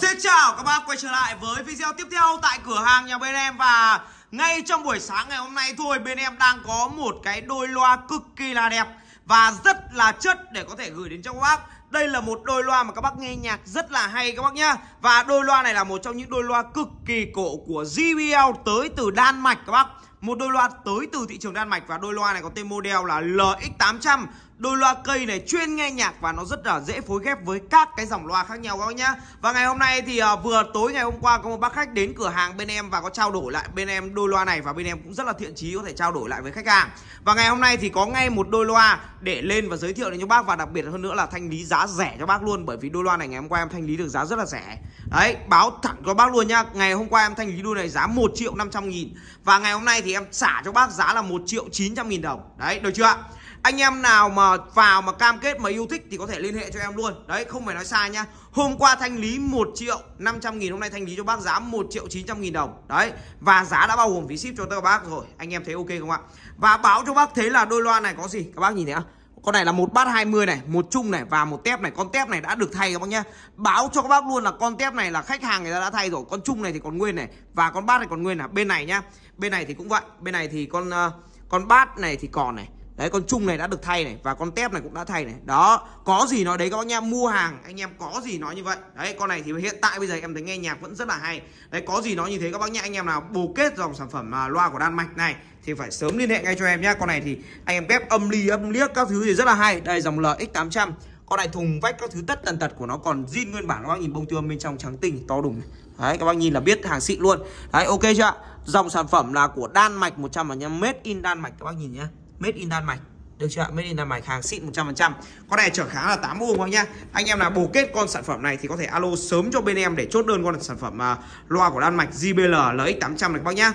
xin chào các bác quay trở lại với video tiếp theo tại cửa hàng nhà bên em Và ngay trong buổi sáng ngày hôm nay thôi bên em đang có một cái đôi loa cực kỳ là đẹp Và rất là chất để có thể gửi đến cho các bác Đây là một đôi loa mà các bác nghe nhạc rất là hay các bác nhá Và đôi loa này là một trong những đôi loa cực kỳ cổ của JBL tới từ Đan Mạch các bác một đôi loa tới từ thị trường Đan Mạch và đôi loa này có tên model là LX800 đôi loa cây này chuyên nghe nhạc và nó rất là dễ phối ghép với các cái dòng loa khác nhau các bác nhá và ngày hôm nay thì à, vừa tối ngày hôm qua có một bác khách đến cửa hàng bên em và có trao đổi lại bên em đôi loa này và bên em cũng rất là thiện chí có thể trao đổi lại với khách hàng và ngày hôm nay thì có ngay một đôi loa để lên và giới thiệu đến cho bác và đặc biệt hơn nữa là thanh lý giá rẻ cho bác luôn bởi vì đôi loa này ngày hôm qua em thanh lý được giá rất là rẻ đấy báo thẳng cho bác luôn nhá ngày hôm qua em thanh lý đôi này giá 1 triệu 500 nghìn và ngày hôm nay thì em xả cho bác giá là 1 triệu 900 nghìn đồng đấy được chưa ạ anh em nào mà vào mà cam kết mà yêu thích thì có thể liên hệ cho em luôn đấy không phải nói sai nhá hôm qua thanh lý 1 triệu 500 nghìn hôm nay thanh lý cho bác giá 1 triệu 900 nghìn đồng đấy và giá đã bao gồm phí ship cho các bác rồi anh em thấy ok không ạ và báo cho bác thấy là đôi loa này có gì các bác nhìn thấy không con này là một bát 20 này, một chung này và một tép này. Con tép này đã được thay các bác nhá. Báo cho các bác luôn là con tép này là khách hàng người ta đã thay rồi. Con chung này thì còn nguyên này và con bát này còn nguyên là bên này nhá. Bên này thì cũng vậy. Bên này thì con ờ, con bát này thì còn này Đấy con chung này đã được thay này Và con tép này cũng đã thay này Đó có gì nói đấy các anh em mua hàng Anh em có gì nói như vậy Đấy con này thì hiện tại bây giờ em thấy nghe nhạc vẫn rất là hay Đấy có gì nói như thế các bác nhá Anh em nào bồ kết dòng sản phẩm à, loa của Đan Mạch này thì phải sớm liên hệ ngay cho em nhé Con này thì anh em ghép âm ly âm liếc các thứ thì rất là hay Đây dòng LX800 con này thùng vách các thứ tất tần tật của nó còn zin nguyên bản các bác nhìn bông tươm bên trong trắng tinh to đùng đấy các bác nhìn là biết hàng xịn luôn đấy ok chưa ạ dòng sản phẩm là của đan mạch 100 trăm made in đan mạch các bác nhìn nhé made in Đan Mạch được chưa ạ made in Đan Mạch hàng xịn 100% con này trở khá là 8 vuông anh nhá anh em là bổ kết con sản phẩm này thì có thể alo sớm cho bên em để chốt đơn con sản phẩm uh, loa của Đan Mạch JBL LX800 này các bác nhá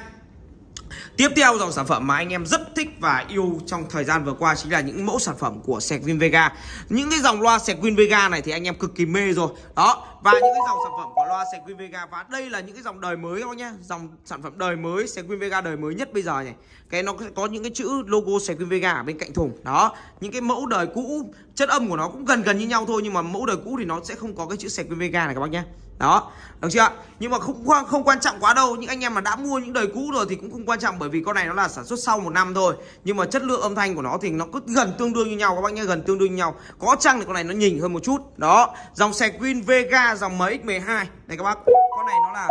Tiếp theo dòng sản phẩm mà anh em rất thích và yêu trong thời gian vừa qua chính là những mẫu sản phẩm của sạc Win Vega. Những cái dòng loa sạc Win Vega này thì anh em cực kỳ mê rồi. Đó, và những cái dòng sản phẩm của loa sạc Win Vega và đây là những cái dòng đời mới các bác nhá. Dòng sản phẩm đời mới sạc Win Vega đời mới nhất bây giờ này. Cái nó có những cái chữ logo sạc Win Vega ở bên cạnh thùng. Đó, những cái mẫu đời cũ chất âm của nó cũng gần gần như nhau thôi nhưng mà mẫu đời cũ thì nó sẽ không có cái chữ sạc Win Vega này các bác nhá đó được chưa nhưng mà không không quan trọng quá đâu những anh em mà đã mua những đời cũ rồi thì cũng không quan trọng bởi vì con này nó là sản xuất sau một năm thôi nhưng mà chất lượng âm thanh của nó thì nó cứ gần tương đương như nhau các bác nhé gần tương đương như nhau có chăng thì con này nó nhỉnh hơn một chút đó dòng xe Queen Vega dòng MX12 này các bác con này nó là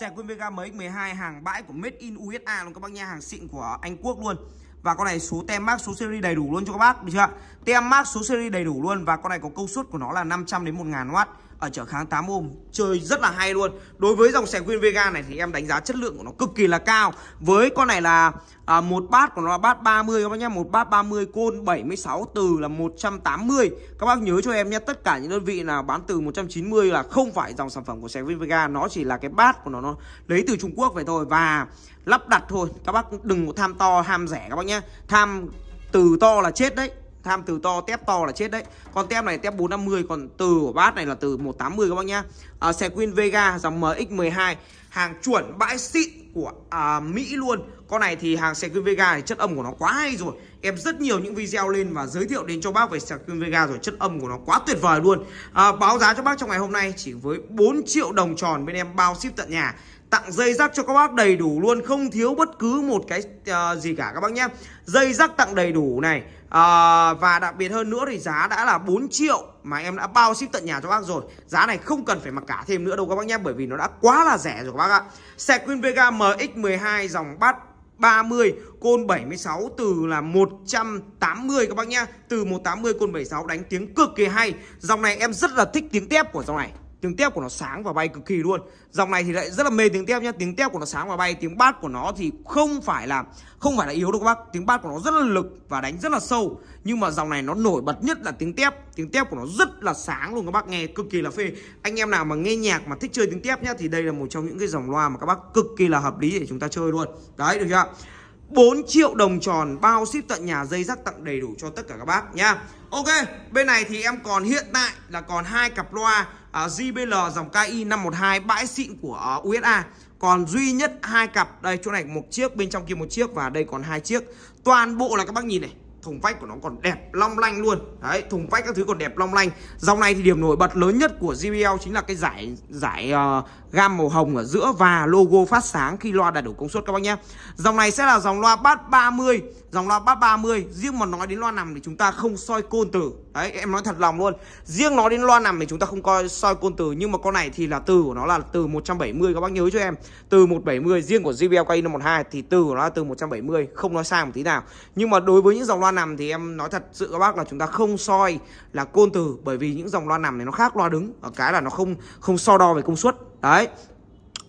xe Queen Vega MX12 hàng bãi của Made in USA luôn các bác nhé hàng xịn của Anh Quốc luôn và con này số tem mác số series đầy đủ luôn cho các bác được chưa tem mác số series đầy đủ luôn và con này có công suất của nó là 500 đến 1000 W ở chở kháng 8 ôm chơi rất là hay luôn đối với dòng sạc Win Vega này thì em đánh giá chất lượng của nó cực kỳ là cao với con này là à, một bát của nó là bát 30 các bác nhé một bát 30 côn 76 từ là 180 các bác nhớ cho em nhé tất cả những đơn vị là bán từ 190 là không phải dòng sản phẩm của sạc Win Vega nó chỉ là cái bát của nó nó lấy từ Trung Quốc vậy thôi và lắp đặt thôi các bác đừng có tham to ham rẻ các bác nhé tham từ to là chết đấy tham từ to tép to là chết đấy con tép này tép 450 còn từ của bát này là từ 180 các bác nhá à, xe Queen Vega dòng MX12 hàng chuẩn bãi xịn của à, Mỹ luôn con này thì hàng xe Queen Vega thì chất âm của nó quá hay rồi em rất nhiều những video lên và giới thiệu đến cho bác về xe Queen Vega rồi chất âm của nó quá tuyệt vời luôn à, báo giá cho bác trong ngày hôm nay chỉ với 4 triệu đồng tròn bên em bao ship tận nhà tặng dây rắc cho các bác đầy đủ luôn không thiếu bất cứ một cái uh, gì cả các bác nhé dây rắc tặng đầy đủ này uh, và đặc biệt hơn nữa thì giá đã là 4 triệu mà em đã bao ship tận nhà cho bác rồi giá này không cần phải mặc cả thêm nữa đâu các bác nhé bởi vì nó đã quá là rẻ rồi các bác ạ xe Queen Vega MX12 dòng bát 30 côn 76 từ là 180 các bác nhé từ 180 côn 76 đánh tiếng cực kỳ hay dòng này em rất là thích tiếng tép của dòng này tiếng tép của nó sáng và bay cực kỳ luôn dòng này thì lại rất là mê tiếng tép nhá tiếng tép của nó sáng và bay tiếng bát của nó thì không phải là không phải là yếu đâu các bác tiếng bát của nó rất là lực và đánh rất là sâu nhưng mà dòng này nó nổi bật nhất là tiếng tép tiếng tép của nó rất là sáng luôn các bác nghe cực kỳ là phê anh em nào mà nghe nhạc mà thích chơi tiếng tép nhá thì đây là một trong những cái dòng loa mà các bác cực kỳ là hợp lý để chúng ta chơi luôn đấy được chưa 4 triệu đồng tròn bao ship tận nhà dây rắc tặng đầy đủ cho tất cả các bác nhá. Ok, bên này thì em còn hiện tại là còn hai cặp loa uh, ờ, JBL dòng KI 512 bãi xịn của ờ, USA còn duy nhất hai cặp đây chỗ này một chiếc bên trong kia một chiếc và đây còn hai chiếc toàn bộ là các bác nhìn này thùng vách của nó còn đẹp long lanh luôn đấy thùng vách các thứ còn đẹp long lanh dòng này thì điểm nổi bật lớn nhất của JBL chính là cái giải giải uh, gam màu hồng ở giữa và logo phát sáng khi loa đạt đủ công suất các bác nhé dòng này sẽ là dòng loa bass 30 dòng loa bass 30 riêng mà nói đến loa nằm thì chúng ta không soi côn từ đấy em nói thật lòng luôn riêng nói đến loa nằm thì chúng ta không coi soi côn từ nhưng mà con này thì là từ của nó là từ 170 các bác nhớ cho em từ 170 riêng của JBL K512 thì từ của nó là từ 170 không nói sai một tí nào nhưng mà đối với những dòng loa nằm thì em nói thật sự các bác là chúng ta không soi là côn từ bởi vì những dòng loa nằm này nó khác loa đứng ở cái là nó không không so đo về công suất đấy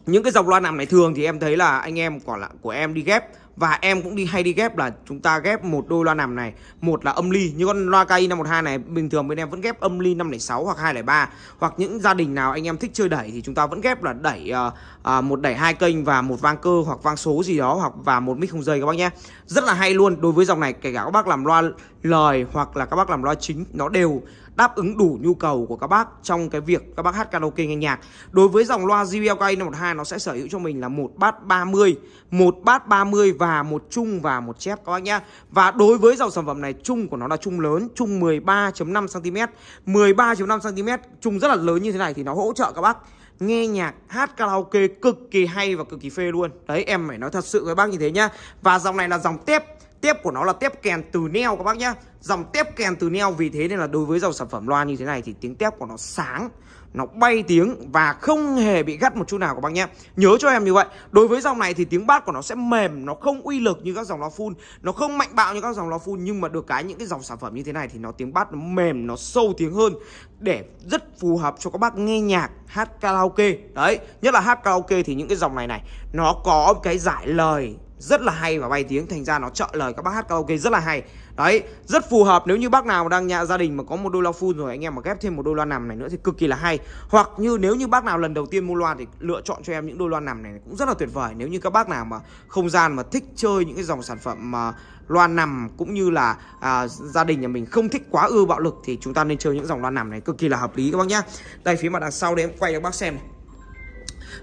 những cái dòng loa nằm này thường thì em thấy là anh em quả là của em đi ghép và em cũng đi hay đi ghép là chúng ta ghép một đôi loa nằm này một là âm ly như con loa KI 512 này bình thường bên em vẫn ghép âm ly 506 hoặc 203 hoặc những gia đình nào anh em thích chơi đẩy thì chúng ta vẫn ghép là đẩy uh, uh, một đẩy hai kênh và một vang cơ hoặc vang số gì đó hoặc và một mic không dây các bác nhé rất là hay luôn đối với dòng này kể cả các bác làm loa lời hoặc là các bác làm loa chính nó đều đáp ứng đủ nhu cầu của các bác trong cái việc các bác hát karaoke nghe nhạc. Đối với dòng loa JBL k 512 nó sẽ sở hữu cho mình là một bát 30, một bát 30 và một chung và một chép các bác nhá. Và đối với dòng sản phẩm này chung của nó là chung lớn, chung 13.5 cm, 13.5 cm, chung rất là lớn như thế này thì nó hỗ trợ các bác nghe nhạc hát karaoke cực kỳ hay và cực kỳ phê luôn đấy em phải nói thật sự với bác như thế nhá và dòng này là dòng tép Tép của nó là tép kèn từ neo các bác nhá Dòng tép kèn từ neo vì thế nên là đối với dòng sản phẩm loa như thế này thì tiếng tép của nó sáng Nó bay tiếng và không hề bị gắt một chút nào các bác nhé Nhớ cho em như vậy Đối với dòng này thì tiếng bass của nó sẽ mềm Nó không uy lực như các dòng loa full Nó không mạnh bạo như các dòng loa full Nhưng mà được cái những cái dòng sản phẩm như thế này thì nó tiếng bass nó mềm Nó sâu tiếng hơn Để rất phù hợp cho các bác nghe nhạc hát karaoke Đấy Nhất là hát karaoke thì những cái dòng này này Nó có cái giải lời rất là hay và bay tiếng thành ra nó trợ lời các bác hát karaoke rất là hay đấy rất phù hợp nếu như bác nào đang nhà gia đình mà có một đô la full rồi anh em mà ghép thêm một đô la nằm này nữa thì cực kỳ là hay hoặc như nếu như bác nào lần đầu tiên mua loa thì lựa chọn cho em những đô loa nằm này cũng rất là tuyệt vời nếu như các bác nào mà không gian mà thích chơi những cái dòng sản phẩm mà loa nằm cũng như là à, gia đình nhà mình không thích quá ưa bạo lực thì chúng ta nên chơi những dòng loa nằm này cực kỳ là hợp lý các bác nhá đây phía mặt đằng sau đây em quay cho các bác xem này.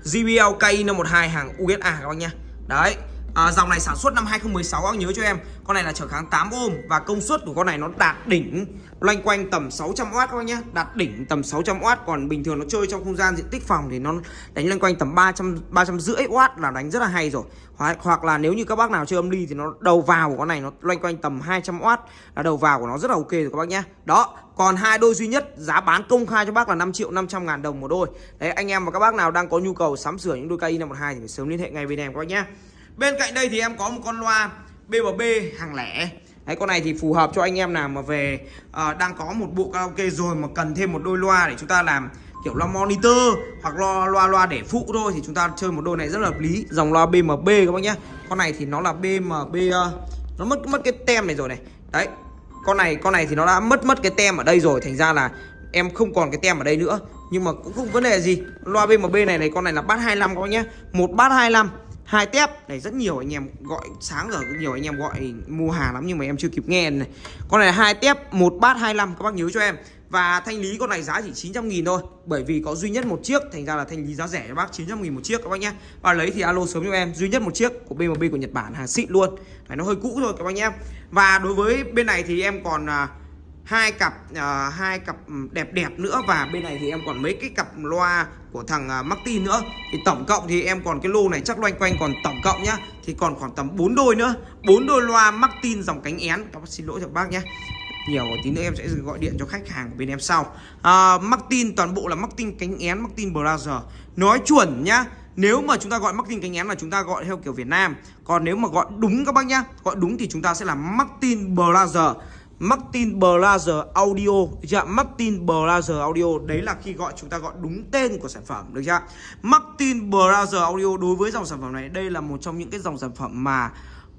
JBL K512 hàng USA các bác nhá đấy à, dòng này sản xuất năm 2016 các nhớ cho em con này là trở kháng 8 ôm và công suất của con này nó đạt đỉnh loanh quanh tầm 600W các bác nhé đạt đỉnh tầm 600W còn bình thường nó chơi trong không gian diện tích phòng thì nó đánh loanh quanh tầm 300 350 W là đánh rất là hay rồi hoặc, hoặc là nếu như các bác nào chơi âm ly thì nó đầu vào của con này nó loanh quanh tầm 200W là đầu vào của nó rất là ok rồi các bác nhé đó còn hai đôi duy nhất giá bán công khai cho bác là 5 triệu 500 ngàn đồng một đôi đấy anh em và các bác nào đang có nhu cầu sắm sửa những đôi KI512 thì phải sớm liên hệ ngay bên em các bác nhé bên cạnh đây thì em có một con loa BBB hàng lẻ Đấy, con này thì phù hợp cho anh em nào mà về à, đang có một bộ karaoke rồi mà cần thêm một đôi loa để chúng ta làm kiểu loa monitor hoặc loa loa loa để phụ thôi thì chúng ta chơi một đôi này rất là hợp lý dòng loa BMB các bác nhé con này thì nó là BMB ờ, nó mất mất cái tem này rồi này đấy con này con này thì nó đã mất mất cái tem ở đây rồi thành ra là em không còn cái tem ở đây nữa nhưng mà cũng không vấn đề gì loa BMB này này con này là bát 25 các bác nhé một bát 25 hai tép này rất nhiều anh em gọi sáng giờ nhiều anh em gọi mua hàng lắm nhưng mà em chưa kịp nghe này con này hai tép một bát 25 các bác nhớ cho em và thanh lý con này giá chỉ 900 nghìn thôi Bởi vì có duy nhất một chiếc Thành ra là thanh lý giá rẻ cho bác 900 nghìn một chiếc các bác nhé Và lấy thì alo sớm cho em Duy nhất một chiếc của BMB của Nhật Bản hàng xịn luôn Đấy, Nó hơi cũ rồi các bác nhé Và đối với bên này thì em còn à, hai cặp uh, hai cặp đẹp đẹp nữa và bên này thì em còn mấy cái cặp loa của thằng uh, Martin nữa thì tổng cộng thì em còn cái lô này chắc loanh quanh còn tổng cộng nhá thì còn khoảng tầm 4 đôi nữa bốn đôi loa Martin dòng cánh én các bác xin lỗi cho bác nhé nhiều tí nữa em sẽ gọi điện cho khách hàng của bên em sau à, Martin toàn bộ là Martin cánh én Martin Browser nói chuẩn nhá nếu mà chúng ta gọi Martin cánh én là chúng ta gọi theo kiểu Việt Nam còn nếu mà gọi đúng các bác nhá gọi đúng thì chúng ta sẽ là Martin Browser Martin Blazer Audio được Martin Blazer Audio đấy là khi gọi chúng ta gọi đúng tên của sản phẩm được chưa? Martin Blazer Audio đối với dòng sản phẩm này đây là một trong những cái dòng sản phẩm mà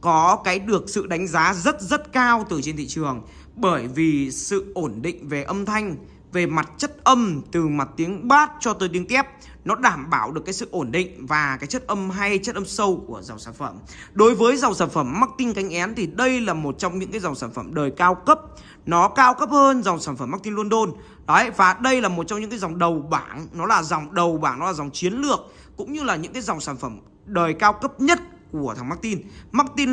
có cái được sự đánh giá rất rất cao từ trên thị trường bởi vì sự ổn định về âm thanh về mặt chất âm từ mặt tiếng bass cho tới tiếng tép nó đảm bảo được cái sự ổn định và cái chất âm hay chất âm sâu của dòng sản phẩm đối với dòng sản phẩm Martin cánh én thì đây là một trong những cái dòng sản phẩm đời cao cấp nó cao cấp hơn dòng sản phẩm Martin London đấy và đây là một trong những cái dòng đầu bảng nó là dòng đầu bảng nó là dòng chiến lược cũng như là những cái dòng sản phẩm đời cao cấp nhất của thằng Martin Martin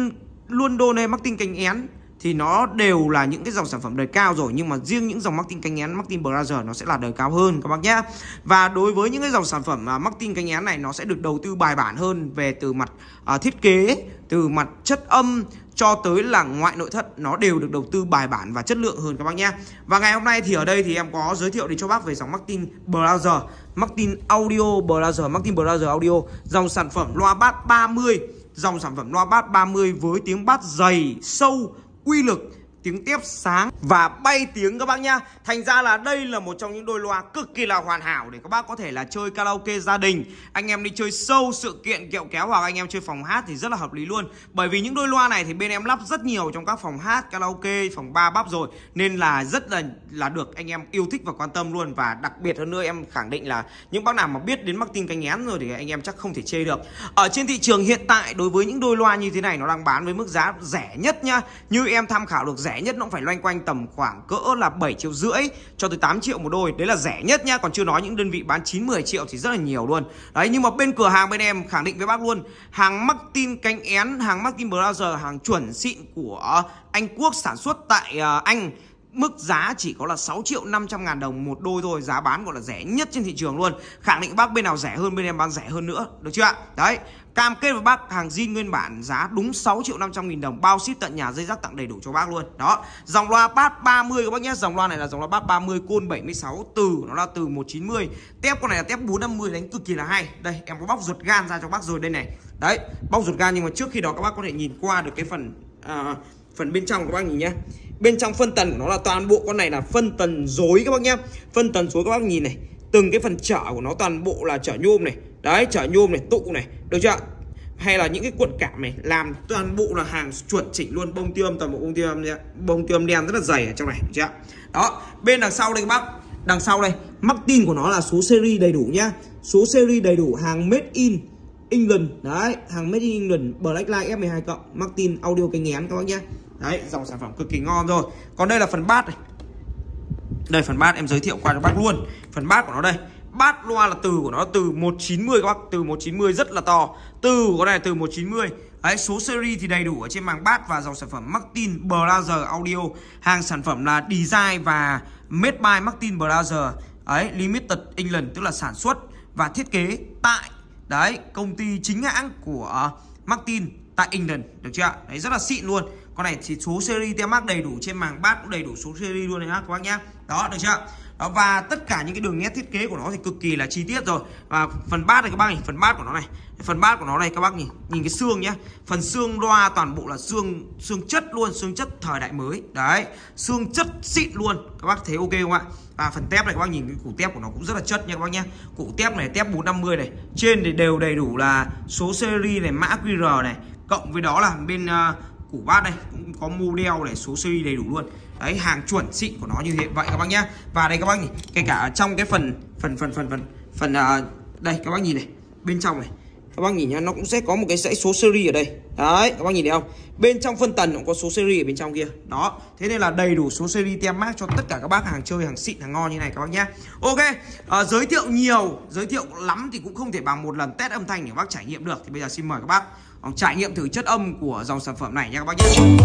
London hay Martin cánh én thì nó đều là những cái dòng sản phẩm đời cao rồi nhưng mà riêng những dòng Martin cánh én Martin Brother nó sẽ là đời cao hơn các bác nhé và đối với những cái dòng sản phẩm uh, Martin cánh én này nó sẽ được đầu tư bài bản hơn về từ mặt uh, thiết kế từ mặt chất âm cho tới là ngoại nội thất nó đều được đầu tư bài bản và chất lượng hơn các bác nhé và ngày hôm nay thì ở đây thì em có giới thiệu đến cho bác về dòng Martin Brother Martin Audio Brother Martin Brother Audio dòng sản phẩm loa bass 30 dòng sản phẩm loa bass 30 với tiếng bát dày sâu quy look. tiếng tiếp sáng và bay tiếng các bác nhá Thành ra là đây là một trong những đôi loa cực kỳ là hoàn hảo để các bác có thể là chơi karaoke gia đình Anh em đi chơi sâu sự kiện kẹo kéo hoặc anh em chơi phòng hát thì rất là hợp lý luôn Bởi vì những đôi loa này thì bên em lắp rất nhiều trong các phòng hát, karaoke, phòng ba bắp rồi Nên là rất là là được anh em yêu thích và quan tâm luôn Và đặc biệt hơn nữa em khẳng định là những bác nào mà biết đến Martin Cánh én rồi thì anh em chắc không thể chê được Ở trên thị trường hiện tại đối với những đôi loa như thế này nó đang bán với mức giá rẻ nhất nhá Như em tham khảo được rẻ rẻ nhất nó cũng phải loanh quanh tầm khoảng cỡ là 7 triệu rưỡi cho tới 8 triệu một đôi đấy là rẻ nhất nhá còn chưa nói những đơn vị bán 9 10 triệu thì rất là nhiều luôn đấy nhưng mà bên cửa hàng bên em khẳng định với bác luôn hàng Martin cánh én hàng Martin Browser hàng chuẩn xịn của Anh Quốc sản xuất tại à, Anh mức giá chỉ có là 6 triệu 500 ngàn đồng một đôi thôi giá bán gọi là rẻ nhất trên thị trường luôn khẳng định bác bên nào rẻ hơn bên em bán rẻ hơn nữa được chưa ạ đấy Cam kết với bác hàng zin nguyên bản giá đúng 6 triệu 500 nghìn đồng Bao ship tận nhà dây dắt tặng đầy đủ cho bác luôn Đó Dòng loa bát 30 các bác nhé Dòng loa này là dòng loa bát 30 côn 76 Từ nó là từ 190 Tép con này là tép 450 đánh cực kỳ là hay Đây em có bóc ruột gan ra cho bác rồi đây này Đấy bóc ruột gan nhưng mà trước khi đó các bác có thể nhìn qua được cái phần à, Phần bên trong các bác nhìn nhé Bên trong phân tần của nó là toàn bộ con này là phân tần dối các bác nhé Phân tần dối các bác nhìn này Từng cái phần trở của nó toàn bộ là trở nhôm này đấy chở nhôm này tụ này được chưa hay là những cái cuộn cảm này làm toàn bộ là hàng chuẩn chỉnh luôn bông tiêm toàn bộ bông tiêm bông tiêm đen rất là dày ở trong này được chưa đó bên đằng sau đây các bác đằng sau đây mắc tin của nó là số seri đầy đủ nhá số seri đầy đủ hàng made in England đấy hàng made in England Blacklight F12 cộng Martin audio cái nghén các bác nhá đấy dòng sản phẩm cực kỳ ngon rồi còn đây là phần bát này đây phần bát em giới thiệu qua cho bác luôn phần bát của nó đây bát loa là từ của nó từ 190 các bác từ 190 rất là to từ của này từ 190 Đấy, số series thì đầy đủ ở trên màng bát và dòng sản phẩm Martin blazer Audio hàng sản phẩm là design và made by Martin blazer đấy limited England tức là sản xuất và thiết kế tại đấy công ty chính hãng của Martin tại England được chưa ạ đấy rất là xịn luôn con này thì số series tem mác đầy đủ trên màng bát cũng đầy đủ số series luôn đấy các bác nhá đó được chưa đó, và tất cả những cái đường nét thiết kế của nó thì cực kỳ là chi tiết rồi và phần bát này các bác nhìn phần bát của nó này phần bát của nó này các bác nhìn nhìn cái xương nhé phần xương loa toàn bộ là xương xương chất luôn xương chất thời đại mới đấy xương chất xịn luôn các bác thấy ok không ạ và phần tép này các bác nhìn cái củ tép của nó cũng rất là chất nha các bác nhé củ tép này tép 450 này trên thì đều đầy đủ là số series này mã qr này cộng với đó là bên uh, củ bát đây cũng có model này số series đầy đủ luôn đấy hàng chuẩn xịn của nó như thế vậy các bác nhá và đây các bác nhìn kể cả trong cái phần phần phần phần phần phần uh, đây các bác nhìn này bên trong này các bác nhìn nhá nó cũng sẽ có một cái dãy số series ở đây đấy các bác nhìn thấy không bên trong phân tần cũng có số series ở bên trong kia đó thế nên là đầy đủ số series tem mát cho tất cả các bác hàng chơi hàng xịn hàng ngon như này các bác nhé ok à, giới thiệu nhiều giới thiệu lắm thì cũng không thể bằng một lần test âm thanh để các bác trải nghiệm được thì bây giờ xin mời các bác à, trải nghiệm thử chất âm của dòng sản phẩm này nha các bác nhé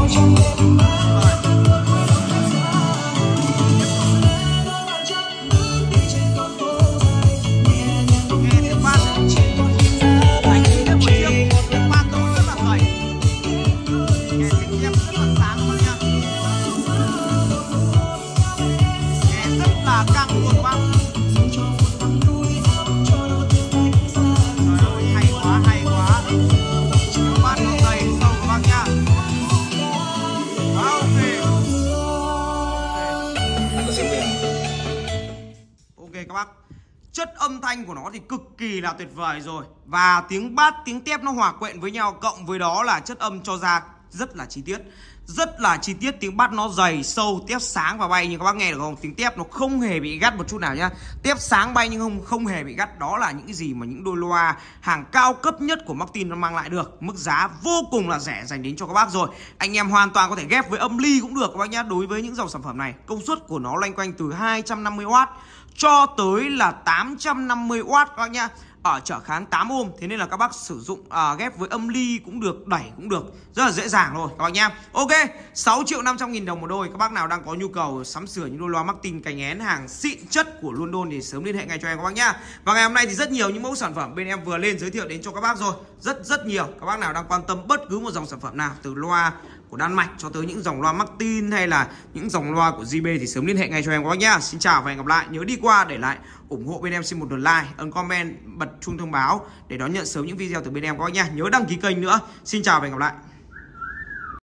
âm thanh của nó thì cực kỳ là tuyệt vời rồi Và tiếng bát, tiếng tép nó hòa quyện với nhau Cộng với đó là chất âm cho ra rất là chi tiết Rất là chi tiết, tiếng bát nó dày, sâu, tép sáng và bay Như các bác nghe được không? Tiếng tép nó không hề bị gắt một chút nào nhá Tép sáng bay nhưng không không hề bị gắt Đó là những cái gì mà những đôi loa hàng cao cấp nhất của Martin nó mang lại được Mức giá vô cùng là rẻ dành đến cho các bác rồi Anh em hoàn toàn có thể ghép với âm ly cũng được các bác nhá Đối với những dòng sản phẩm này Công suất của nó loanh quanh từ 250W cho tới là 850W các bác nhá ở trở kháng 8 ohm thế nên là các bác sử dụng à, ghép với âm ly cũng được đẩy cũng được rất là dễ dàng rồi các bác nhá ok 6 triệu 500 nghìn đồng một đôi các bác nào đang có nhu cầu sắm sửa những đôi loa Martin cành én hàng xịn chất của London thì sớm liên hệ ngay cho em các bác nhá và ngày hôm nay thì rất nhiều những mẫu sản phẩm bên em vừa lên giới thiệu đến cho các bác rồi rất rất nhiều các bác nào đang quan tâm bất cứ một dòng sản phẩm nào từ loa của Đan Mạch cho tới những dòng loa Martin hay là những dòng loa của JB thì sớm liên hệ ngay cho em các bác nhá. Xin chào và hẹn gặp lại. Nhớ đi qua để lại ủng hộ bên em xin một lượt like, ấn comment, bật chuông thông báo để đón nhận sớm những video từ bên em các bác nhá. Nhớ đăng ký kênh nữa. Xin chào và hẹn gặp lại.